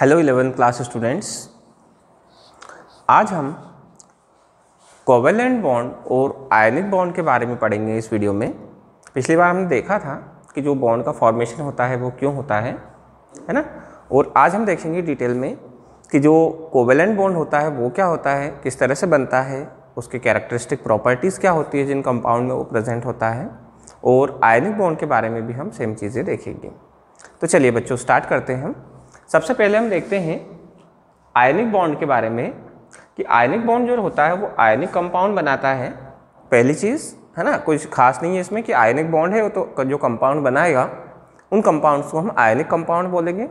Hello eleven class students आज हम covalent bond और आयनिक बॉन्ड के बारे में पढ़ेंगे इस वीडियो में पिछली बार हमने देखा था कि जो बॉन्ड का फॉर्मेशन होता है वो क्यों होता है है ना और आज हम देखेंगे डिटेल में कि जो कोवेलेंट बॉन्ड होता है वो क्या होता है किस तरह से बनता है उसके कैरेक्टरिस्टिक प्रॉपर्टीज़ क्या होती है जिन कंपाउंड में वो प्रेजेंट होता है और आयनिक बॉन्ड के बारे में भी हम सेम चीज़ें देखेंगे तो चलिए बच्चों स्टार्ट करते हैं हम सबसे पहले हम देखते हैं आयनिक बॉन्ड के बारे में कि आयनिक बॉन्ड जो होता है वो आयनिक कंपाउंड बनाता है पहली चीज़ है ना कुछ खास नहीं है इसमें कि आयनिक बॉन्ड है वो तो जो कंपाउंड बनाएगा उन कंपाउंड्स को हम आयनिक कंपाउंड बोलेंगे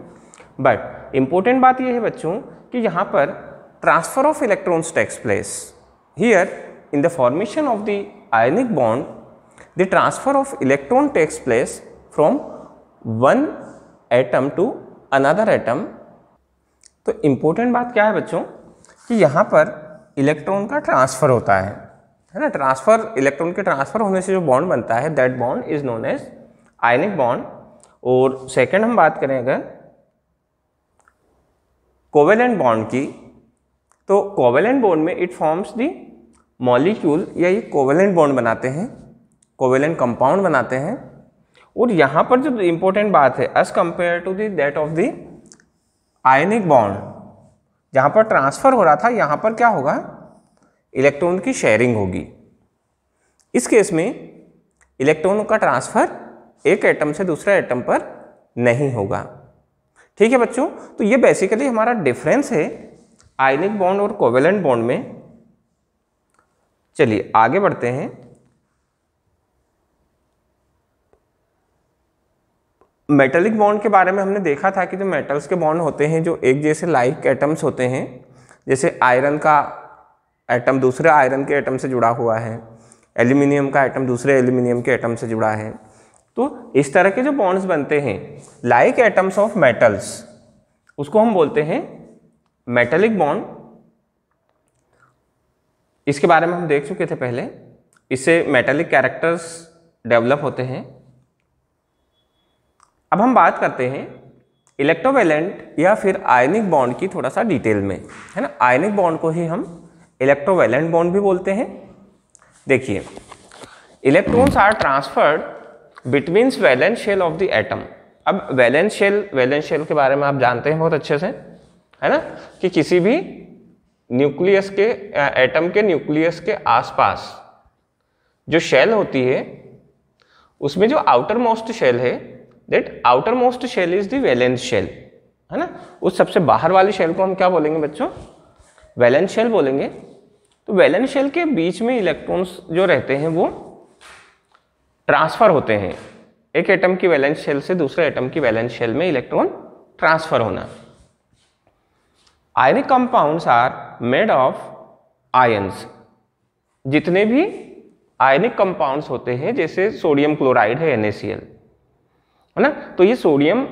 बट इम्पोर्टेंट बात यह है बच्चों कि यहाँ पर transfer of electrons takes place here in the formation of the ionic bond the transfer of electron takes place from one atom to another atom तो इम्पोर्टेंट बात क्या है बच्चों कि यहाँ पर इलेक्ट्रॉन का ट्रांसफ़र होता है है ना ट्रांसफ़र इलेक्ट्रॉन के ट्रांसफ़र होने से जो बॉन्ड बनता है that bond is known as ionic bond और सेकेंड हम बात करें अगर कोवेलेंट बॉन्ड की तो कोवेलेंट बॉन्ड में इट फॉर्म्स दी मॉलिक्यूल या ये कोवेलेंट बॉन्ड बनाते हैं कोवेलेंट कंपाउंड बनाते हैं और यहाँ पर जो इम्पोर्टेंट बात है as compare to the that of the ionic bond जहाँ पर ट्रांसफ़र हो रहा था यहाँ पर क्या होगा इलेक्ट्रॉन की शेयरिंग होगी इस केस में इलेक्ट्रॉन का ट्रांसफ़र एक एटम से दूसरे एटम पर नहीं होगा ठीक है बच्चों तो ये बेसिकली हमारा डिफरेंस है आयनिक बॉन्ड और कोवेलेंट बॉन्ड में चलिए आगे बढ़ते हैं मेटलिक बॉन्ड के बारे में हमने देखा था कि जो मेटल्स के बॉन्ड होते हैं जो एक जैसे लाइक एटम्स होते हैं जैसे आयरन का एटम दूसरे आयरन के एटम से जुड़ा हुआ है एल्यूमिनियम का एटम दूसरे एल्यूमिनियम के एटम से जुड़ा है तो इस तरह के जो बॉन्ड्स बनते हैं लाइक एटम्स ऑफ मेटल्स उसको हम बोलते हैं मेटलिक बॉन्ड इसके बारे में हम देख चुके थे पहले इससे मेटेलिक कैरेक्टर्स डेवलप होते हैं अब हम बात करते हैं इलेक्ट्रोवेलेंट या फिर आयनिक बॉन्ड की थोड़ा सा डिटेल में है ना आयनिक बॉन्ड को ही हम इलेक्ट्रोवेलेंट बॉन्ड भी बोलते हैं देखिए electrons are transferred between valence shell of the atom अब वैलेंस शेल वैलेंस शेल के बारे में आप जानते हैं बहुत अच्छे से है ना कि किसी भी न्यूक्लियस के एटम के न्यूक्लियस के आसपास जो शेल होती है उसमें जो आउटर मोस्ट शेल है that most shell is the valence shell है ना उस सबसे बाहर वाले शेल को हम क्या बोलेंगे बच्चों वैलेंस शेल बोलेंगे तो वैलेंस शेल के बीच में इलेक्ट्रॉन्स जो रहते हैं वो ट्रांसफर होते हैं एक एटम की वैलेंस शेल से दूसरे एटम की वैलेंस शेल में इलेक्ट्रॉन ट्रांसफर होना ionic compounds are made of ions जितने भी आयनिक कंपाउंड्स होते हैं जैसे सोडियम क्लोराइड है एनएसीएल है ना तो ये सोडियम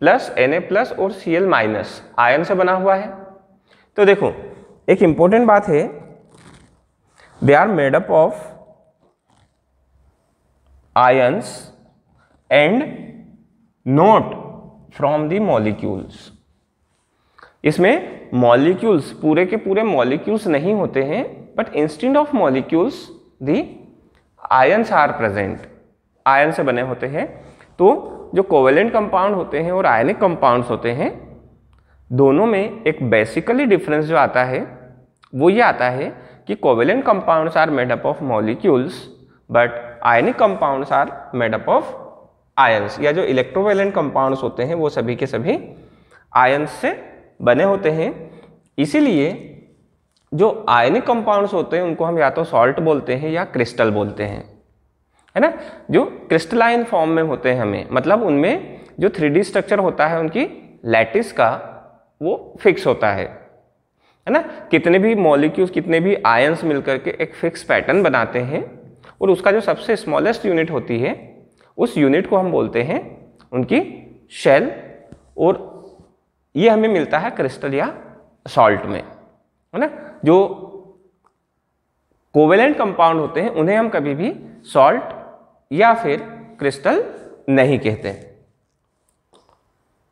प्लस एन प्लस और सी एल माइनस आयन से बना हुआ है तो देखो एक इंपॉर्टेंट बात है they are made up of ions and not from the molecules इसमें मॉलिक्यूल्स पूरे के पूरे मॉलिक्यूल्स नहीं होते हैं but instant of molecules the ions are present ion से बने होते हैं तो जो कोवेलेंट कंपाउंड होते हैं और आयनिक कंपाउंड्स होते हैं दोनों में एक बेसिकली डिफरेंस जो आता है वो ये आता है कि covalent compounds are made up of molecules but ionic compounds are made up of ions या जो इलेक्ट्रोवेलेंट कंपाउंड्स होते हैं वो सभी के सभी आयंस से बने होते हैं इसीलिए जो आयनिक कंपाउंड्स होते हैं उनको हम या तो सॉल्ट बोलते हैं या क्रिस्टल बोलते हैं है ना जो क्रिस्टलाइन फॉर्म में होते हैं हमें मतलब उनमें जो थ्री स्ट्रक्चर होता है उनकी लैटिस का वो फिक्स होता है है ना कितने भी मॉलिक्यूल्स कितने भी आयंस मिलकर के एक फिक्स पैटर्न बनाते हैं और उसका जो सबसे स्मॉलेस्ट यूनिट होती है उस यूनिट को हम बोलते हैं उनकी शेल और ये हमें मिलता है क्रिस्टल या सॉल्ट में है ना जो कोवेलेंट कंपाउंड होते हैं उन्हें हम कभी भी सॉल्ट या फिर क्रिस्टल नहीं कहते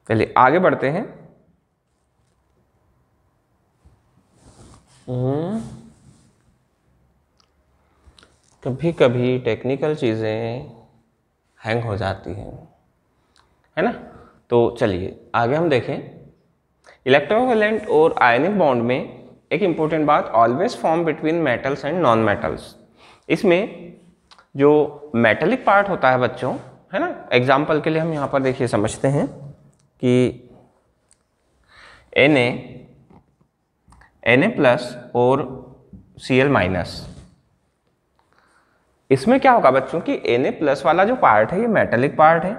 चलिए आगे बढ़ते हैं कभी कभी टेक्निकल चीज़ें हैंग हो जाती हैं है ना तो चलिए आगे हम देखें इलेक्ट्रोवेलेंट और आयनिक बॉन्ड में एक इंपॉर्टेंट बात always form between metals and non metals इसमें जो मेटेलिक पार्ट होता है बच्चों है ना एग्जाम्पल के लिए हम यहाँ पर देखिए समझते हैं कि N A N A plus और सी एल माइनस इसमें क्या होगा बच्चों कि एन ए प्लस वाला जो पार्ट है ये मेटेलिक पार्ट है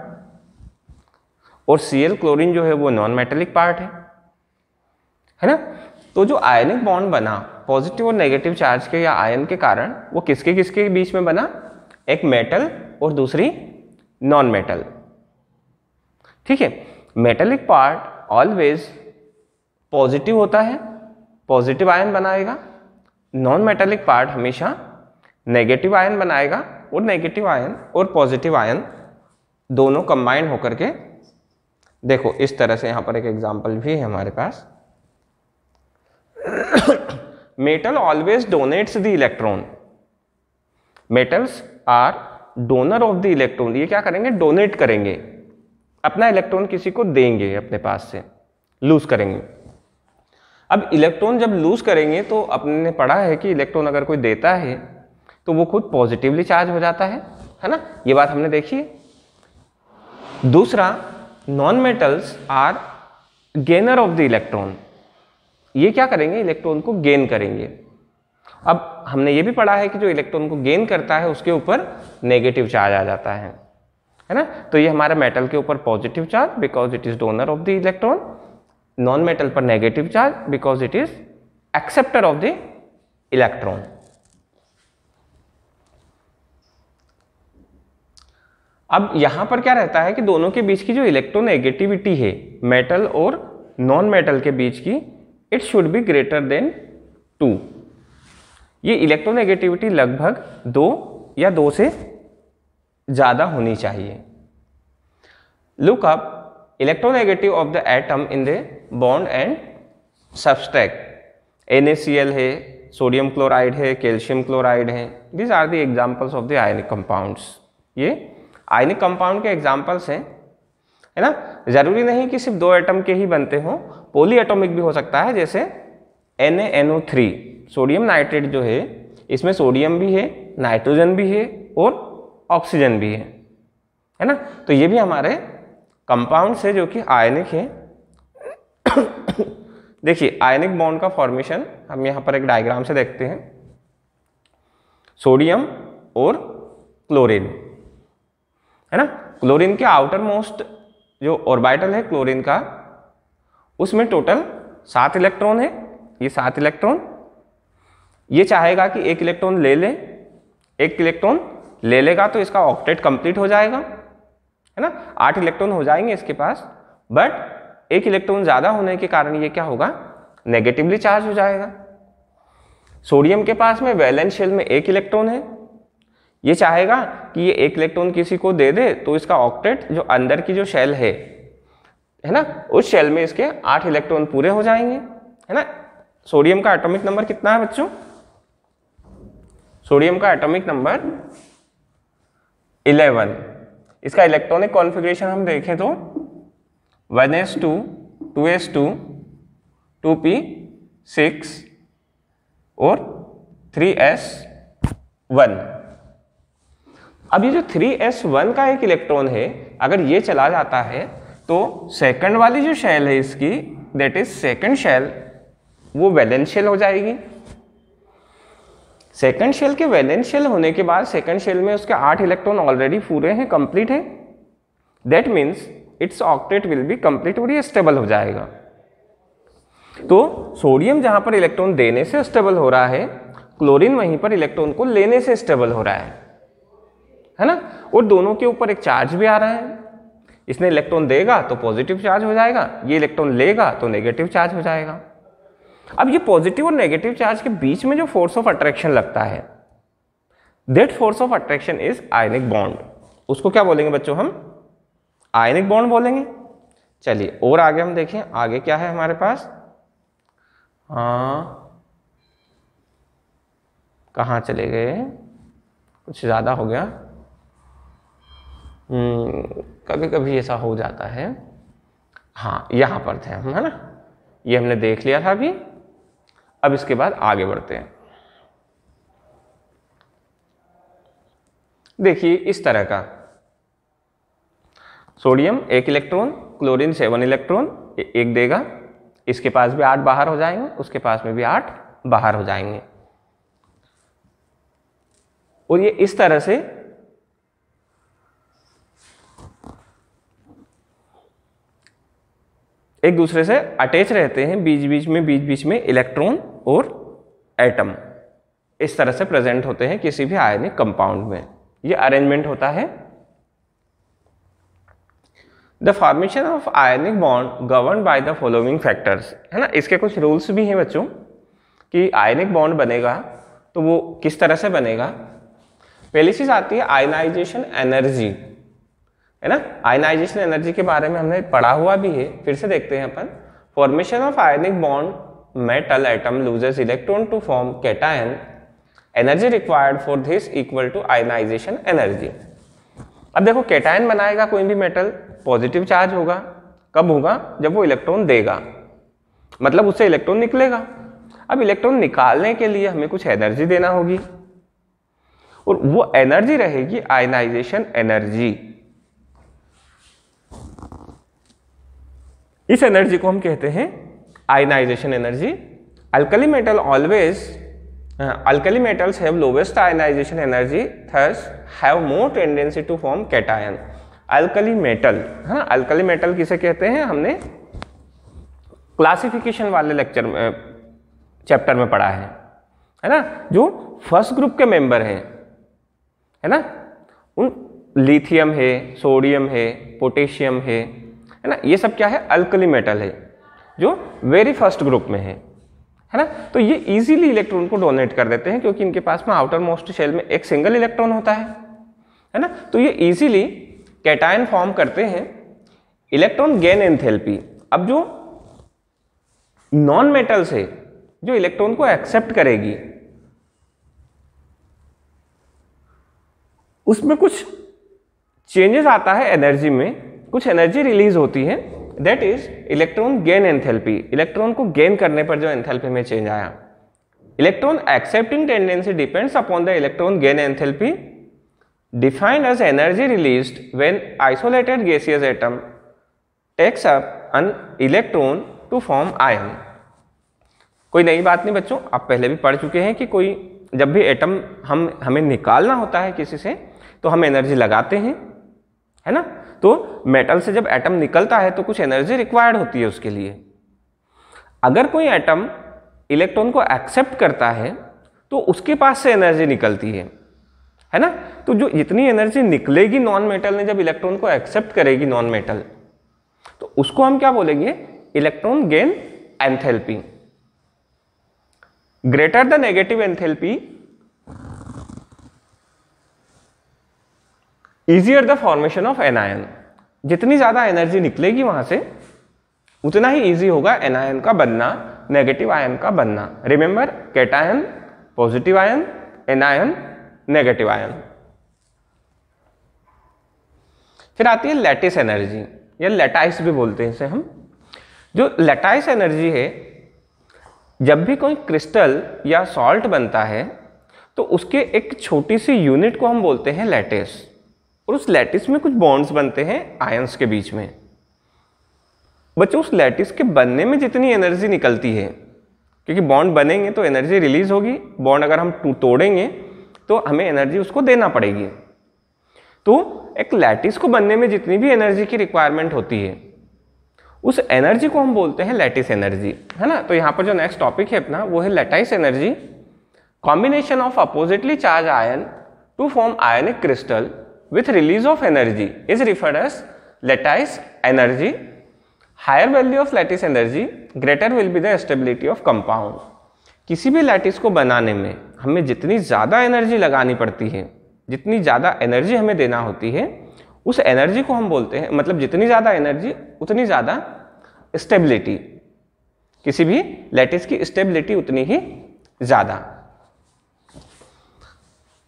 और सी एल क्लोरिन जो है वो नॉन मेटेलिक पार्ट है है ना तो जो आयनिक बॉन्ड बना पॉजिटिव और नेगेटिव चार्ज के या आयन के कारण वो किसके किसके बीच में बना एक मेटल और दूसरी नॉन मेटल ठीक है मेटलिक पार्ट ऑलवेज पॉजिटिव होता है पॉजिटिव आयन बनाएगा नॉन मेटलिक पार्ट हमेशा नेगेटिव आयन बनाएगा और नेगेटिव आयन और पॉजिटिव आयन दोनों कंबाइंड होकर के देखो इस तरह से यहाँ पर एक एग्जाम्पल भी है हमारे पास metal always donates the electron metals are donor of the electron ये क्या करेंगे डोनेट करेंगे अपना इलेक्ट्रॉन किसी को देंगे अपने पास से लूज करेंगे अब इलेक्ट्रॉन जब लूज करेंगे तो अपने पढ़ा है कि इलेक्ट्रॉन अगर कोई देता है तो वो खुद पॉजिटिवली चार्ज हो जाता है है ना ये बात हमने देखी है दूसरा non metals are gainer of the electron ये क्या करेंगे इलेक्ट्रॉन को गेन करेंगे अब हमने ये भी पढ़ा है कि जो इलेक्ट्रॉन को गेन करता है उसके ऊपर नेगेटिव चार्ज आ जाता है है ना तो ये हमारा मेटल के ऊपर positive charge because it is donor of the electron non metal पर negative charge because it is acceptor of the electron अब यहां पर क्या रहता है कि दोनों के बीच की जो इलेक्ट्रोनेगेटिविटी है मेटल और नॉन मेटल के बीच की it should be greater than two ये इलेक्ट्रोनेगेटिविटी लगभग दो या दो से ज़्यादा होनी चाहिए look up electronegative of the atom in the bond and subtract an है सोडियम क्लोराइड है कैल्शियम क्लोराइड है these are the examples of the ionic compounds ये आयनिक कंपाउंड के एग्जाम्पल्स हैं है ना ज़रूरी नहीं कि सिर्फ दो एटम के ही बनते हों पोली एटोमिक भी हो सकता है जैसे एन सोडियम नाइट्रेट जो है इसमें सोडियम भी है नाइट्रोजन भी है और ऑक्सीजन भी है है ना तो ये भी हमारे कंपाउंड है जो कि आयनिक है देखिए आयनिक बॉन्ड का फॉर्मेशन हम यहाँ पर एक डायग्राम से देखते हैं सोडियम और क्लोरीन है ना क्लोरीन के आउटर मोस्ट जो ऑर्बिटल है क्लोरीन का उसमें टोटल सात इलेक्ट्रॉन है ये सात इलेक्ट्रॉन ये चाहेगा कि एक इलेक्ट्रॉन ले ले एक इलेक्ट्रॉन ले लेगा तो इसका ऑक्टेट कंप्लीट हो जाएगा है ना आठ इलेक्ट्रॉन हो जाएंगे इसके पास बट एक इलेक्ट्रॉन ज़्यादा होने के कारण ये क्या होगा नेगेटिवली चार्ज हो जाएगा सोडियम के पास में वैलेंस शेल में एक इलेक्ट्रॉन है ये चाहेगा कि ये एक इलेक्ट्रॉन किसी को दे दे तो इसका ऑक्टेट जो अंदर की जो शेल है है ना उस शेल में इसके आठ इलेक्ट्रॉन पूरे हो जाएंगे है ना सोडियम का एटॉमिक नंबर कितना है बच्चों सोडियम का एटॉमिक नंबर 11 इसका इलेक्ट्रॉनिक कॉन्फ़िगरेशन हम देखें तो 1s2, 2s2, 2p6 और 3s1 अब ये जो 3s1 का एक इलेक्ट्रॉन है अगर ये चला जाता है तो सेकंड वाली जो शेल है इसकी दैट इज सेकंड शेल वो बैलेंस शेल हो जाएगी सेकंड शेल के वैलेंस शेल होने के बाद सेकंड शेल में उसके आठ इलेक्ट्रॉन ऑलरेडी पूरे हैं कंप्लीट है that means its octet will be complete और ये स्टेबल हो जाएगा तो सोडियम जहाँ पर इलेक्ट्रॉन देने से स्टेबल हो रहा है क्लोरीन वहीं पर इलेक्ट्रॉन को लेने से स्टेबल हो रहा है है ना और दोनों के ऊपर एक चार्ज भी आ रहा है इसने इलेक्ट्रॉन देगा तो पॉजिटिव चार्ज हो जाएगा ये इलेक्ट्रॉन लेगा तो नेगेटिव चार्ज हो जाएगा अब ये पॉजिटिव और नेगेटिव चार्ज के बीच में जो फोर्स ऑफ अट्रैक्शन लगता है that force of attraction is ionic bond उसको क्या बोलेंगे बच्चों हम आयनिक बॉन्ड बोलेंगे चलिए और आगे हम देखें आगे क्या है हमारे पास हाँ कहाँ चले गए कुछ ज़्यादा हो गया हम्म, कभी कभी ऐसा हो जाता है हाँ यहाँ पर थे हम है ना ये हमने देख लिया था अभी अब इसके बाद आगे बढ़ते हैं देखिए इस तरह का सोडियम एक इलेक्ट्रॉन क्लोरीन सेवन इलेक्ट्रॉन एक देगा इसके पास भी आठ बाहर हो जाएंगे उसके पास में भी आठ बाहर हो जाएंगे और ये इस तरह से एक दूसरे से अटैच रहते हैं बीच बीच में बीच बीच में इलेक्ट्रॉन और एटम इस तरह से प्रेजेंट होते हैं किसी भी आयनिक कंपाउंड में ये अरेंजमेंट होता है the formation of ionic bond govern by the following factors है ना इसके कुछ रूल्स भी हैं बच्चों कि आयनिक बॉन्ड बनेगा तो वो किस तरह से बनेगा पहली चीज आती है आयनाइजेशन एनर्जी है ना आयनाइजेशन एनर्जी के बारे में हमने पढ़ा हुआ भी है फिर से देखते हैं अपन formation of ionic bond metal atom loses electron to form cation, energy required for this equal to ionization energy अब देखो कैटाइन बनाएगा कोई भी मेटल पॉजिटिव चार्ज होगा कब होगा जब वो इलेक्ट्रॉन देगा मतलब उससे इलेक्ट्रॉन निकलेगा अब इलेक्ट्रॉन निकालने के लिए हमें कुछ एनर्जी देना होगी और वो एनर्जी रहेगी आयनाइजेशन एनर्जी इस एनर्जी को हम कहते हैं ionization energy alkali metal always alkali metals have lowest ionization energy thus have more tendency to form cation alkali metal हाँ अल्कली मेटल किसे कहते हैं हमने क्लासिफिकेशन वाले लेक्चर में चैप्टर में पढ़ा है है ना जो फर्स्ट ग्रुप के मेंबर हैं है ना उन लिथियम है सोडियम है पोटेशियम है है ना ये सब क्या है अल्कली मेटल है जो वेरी फर्स्ट ग्रुप में है है ना तो ये इजीली इलेक्ट्रॉन को डोनेट कर देते हैं क्योंकि इनके पास में आउटर मोस्ट शेल में एक सिंगल इलेक्ट्रॉन होता है है ना तो ये इजीली कैटायन फॉर्म करते हैं इलेक्ट्रॉन गेन एनथेलपी अब जो नॉन मेटल से जो इलेक्ट्रॉन को एक्सेप्ट करेगी उसमें कुछ चेंजेस आता है एनर्जी में कुछ एनर्जी रिलीज होती है that is electron gain enthalpy electron को गेन करने पर जो एंथैल्पी में चेंज आया electron accepting tendency depends upon the electron gain enthalpy defined as energy release when isolated gaseous atom takes up an electron to form ion कोई नई बात नहीं बच्चों आप पहले भी पढ़ चुके हैं कि कोई जब भी एटम हम हमें निकालना होता है किसी से तो हम एनर्जी लगाते हैं है ना तो मेटल से जब एटम निकलता है तो कुछ एनर्जी रिक्वायर्ड होती है उसके लिए अगर कोई एटम इलेक्ट्रॉन को एक्सेप्ट करता है तो उसके पास से एनर्जी निकलती है है ना तो जो जितनी एनर्जी निकलेगी नॉन मेटल ने जब इलेक्ट्रॉन को एक्सेप्ट करेगी नॉन मेटल तो उसको हम क्या बोलेंगे electron gain enthalpy greater the negative enthalpy easier the formation of anion जितनी ज़्यादा एनर्जी निकलेगी वहाँ से उतना ही ईजी होगा एनायन का बनना नेगेटिव आयन का बनना remember cation positive ion anion negative ion फिर आती है लेटिस एनर्जी या लेटाइस भी बोलते हैं इसे हम जो लेटाइस एनर्जी है जब भी कोई क्रिस्टल या सॉल्ट बनता है तो उसके एक छोटी सी यूनिट को हम बोलते हैं लेटेस्ट और उस लैटिस में कुछ बॉन्ड्स बनते हैं आयंस के बीच में बच्चों उस लैटिस के बनने में जितनी एनर्जी निकलती है क्योंकि बॉन्ड बनेंगे तो एनर्जी रिलीज होगी बॉन्ड अगर हम तो तोड़ेंगे तो हमें एनर्जी उसको देना पड़ेगी तो एक लैटिस को बनने में जितनी भी एनर्जी की रिक्वायरमेंट होती है उस एनर्जी को हम बोलते हैं लैटिस एनर्जी है ना तो यहाँ पर जो नेक्स्ट टॉपिक है अपना वो है lattice energy combination of oppositely charge ion to form ionic crystal with release of energy is referred as lattice energy. Higher value of lattice energy greater will be the stability of compound. किसी भी lattice को बनाने में हमें जितनी ज़्यादा energy लगानी पड़ती है जितनी ज़्यादा एनर्जी हमें देना होती है उस एनर्जी को हम बोलते हैं मतलब जितनी ज़्यादा एनर्जी उतनी ज़्यादा स्टेबिलिटी किसी भी लैटिस की स्टेबिलिटी उतनी ही ज़्यादा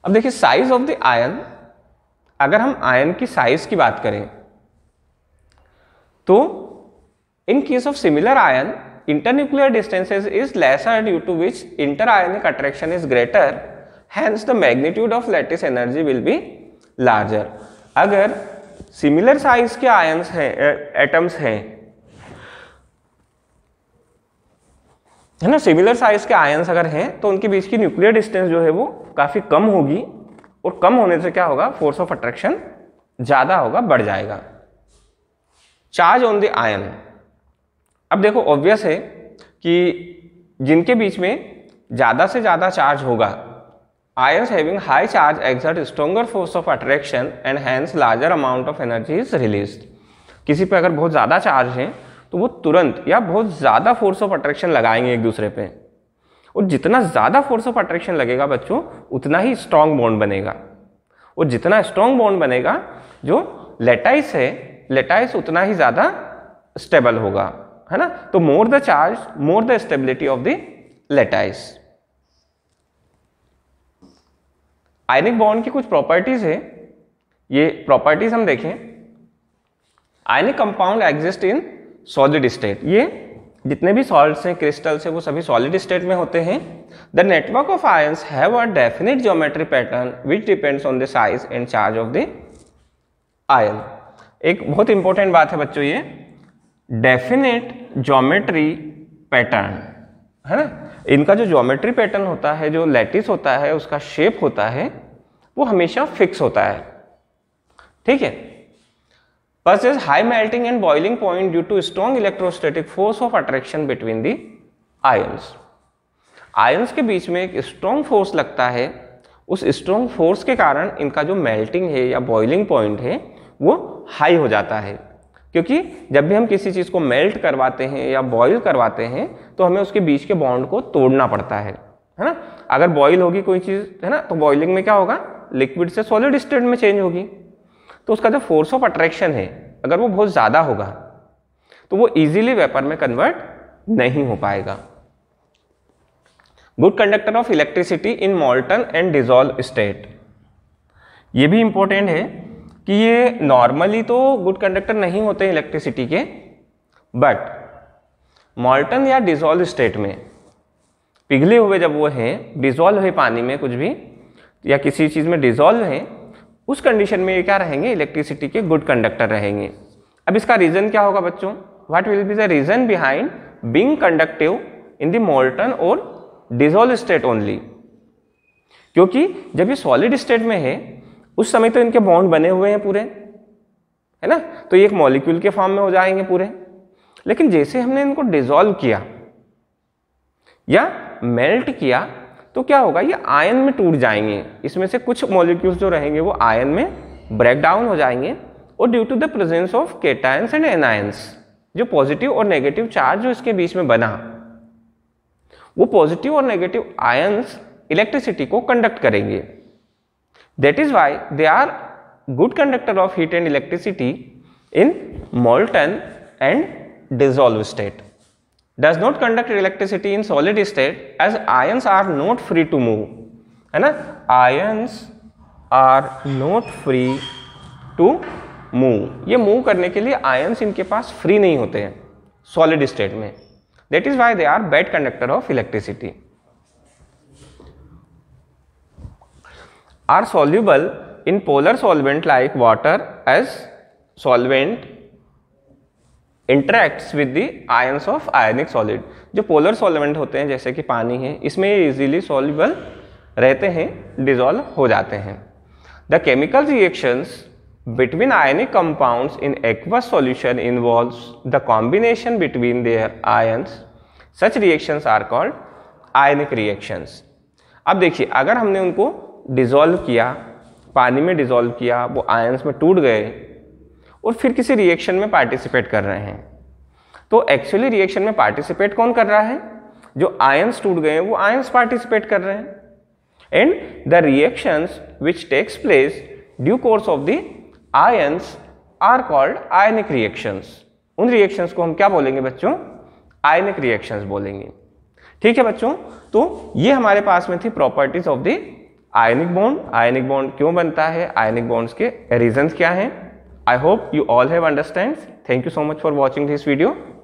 अब देखिए साइज ऑफ द आयन अगर हम आयन की साइज की बात करें तो in case of similar ion internuclear distances is lesser due to which inter ionic attraction is greater hence the magnitude of lattice energy will be larger अगर similar size के ions हैं atoms हैं है ना सिमिलर साइज के ions अगर हैं तो उनके बीच की न्यूक्लियर डिस्टेंस जो है वो काफ़ी कम होगी और कम होने से क्या होगा फोर्स ऑफ अट्रैक्शन ज़्यादा होगा बढ़ जाएगा चार्ज ऑन द आयन अब देखो ऑब्वियस है कि जिनके बीच में ज़्यादा से ज़्यादा चार्ज होगा ion having high charge exert stronger force of attraction and hence larger amount of energy is release किसी पे अगर बहुत ज़्यादा चार्ज है तो वो तुरंत या बहुत ज़्यादा फोर्स ऑफ अट्रैक्शन लगाएंगे एक दूसरे पे और जितना ज़्यादा फोर्स ऑफ अट्रैक्शन लगेगा बच्चों उतना ही स्ट्रांग बॉन्ड बनेगा और जितना स्ट्रांग बॉन्ड बनेगा जो लेटाइस है लेटाइस उतना ही ज़्यादा स्टेबल होगा है ना तो more the charge more the stability of the lattice ionic bond की कुछ प्रॉपर्टीज है ये प्रॉपर्टीज हम देखें ionic compound exist in solid state ये जितने भी सॉल्ट्स हैं क्रिस्टल्स हैं वो सभी सॉलिड स्टेट में होते हैं the network of ions have a definite geometry pattern which depends on the size and charge of the ion एक बहुत इंपॉर्टेंट बात है बच्चों ये डेफिनेट ज्योमेट्री पैटर्न है ना इनका जो ज्योमेट्री पैटर्न होता है जो लेटिस होता है उसका शेप होता है वो हमेशा फिक्स होता है ठीक है is high melting and boiling point due to strong electrostatic force of attraction between the ions. Ions के बीच में एक स्ट्रॉन्ग फोर्स लगता है उस स्ट्रॉन्ग फोर्स के कारण इनका जो मेल्टिंग है या बॉइलिंग पॉइंट है वो हाई हो जाता है क्योंकि जब भी हम किसी चीज़ को मेल्ट करवाते हैं या बॉईल करवाते हैं तो हमें उसके बीच के बॉन्ड को तोड़ना पड़ता है है ना अगर बॉयल होगी कोई चीज़ है ना तो बॉयलिंग में क्या होगा लिक्विड से सॉलिड स्टेट में चेंज होगी तो उसका जो फोर्स ऑफ अट्रैक्शन है अगर वो बहुत ज़्यादा होगा तो वो इजीली वेपर में कन्वर्ट नहीं हो पाएगा good conductor of electricity in molten and dissolve state ये भी इम्पोर्टेंट है कि ये नॉर्मली तो गुड कंडक्टर नहीं होते इलेक्ट्रिसिटी के बट मॉल्टन या डिजॉल्व स्टेट में पिघले हुए जब वो हैं डिजॉल्व है पानी में कुछ भी या किसी चीज़ में डिजॉल्व हैं उस कंडीशन में ये क्या रहेंगे इलेक्ट्रिसिटी के गुड कंडक्टर रहेंगे अब इसका रीज़न क्या होगा बच्चों what will be the reason behind being conductive in the molten और डिजोल्व स्टेट ओनली क्योंकि जब ये सॉलिड स्टेट में है उस समय तो इनके बॉन्ड बने हुए हैं पूरे है ना तो ये एक मॉलिक्यूल के फॉर्म में हो जाएंगे पूरे लेकिन जैसे हमने इनको डिजोल्व किया या मेल्ट किया तो क्या होगा ये आयन में टूट जाएंगे इसमें से कुछ मॉलिक्यूल्स जो रहेंगे वो आयन में ब्रेक डाउन हो जाएंगे और due to the presence of cations and anions जो पॉजिटिव और नेगेटिव चार्ज जो इसके बीच में बना वो पॉजिटिव और नेगेटिव आयंस इलेक्ट्रिसिटी को कंडक्ट करेंगे that is why they are good conductor of heat and electricity in molten and dissolve state does not conduct electricity in solid state as ions are not free to move है ना ions are not free to move ये move करने के लिए ions इनके पास free नहीं होते हैं सॉलिड स्टेट में that is why they are bad conductor of electricity are soluble in polar solvent like water as solvent interacts with the ions of ionic solid जो पोलर सॉल्वेंट होते हैं जैसे कि पानी है इसमें ये इजीली सॉल्युबल रहते हैं डिजॉल्व हो जाते हैं the chemical reactions between ionic compound in aqua solution involve the combination between their ions such reactions are called ionic reactions अब देखिए अगर हमने उनको डिजोल्व किया पानी में डिजोल्व किया वो आयन्स में टूट गए और फिर किसी रिएक्शन में पार्टिसिपेट कर रहे हैं तो एक्चुअली रिएक्शन में पार्टिसिपेट कौन कर रहा है जो आयंस टूट गए हैं वो आयंस पार्टिसिपेट कर रहे हैं and the reactions which takes place due course of the ions are called ionic reactions उन रिएक्शंस को हम क्या बोलेंगे बच्चों आयनिक रिएक्शंस बोलेंगे ठीक है बच्चों तो ये हमारे पास में थी properties of the ionic bond ionic bond क्यों बनता है आयनिक बॉन्ड्स के रीजन क्या हैं I hope you all have understands. Thank you so much for watching this video.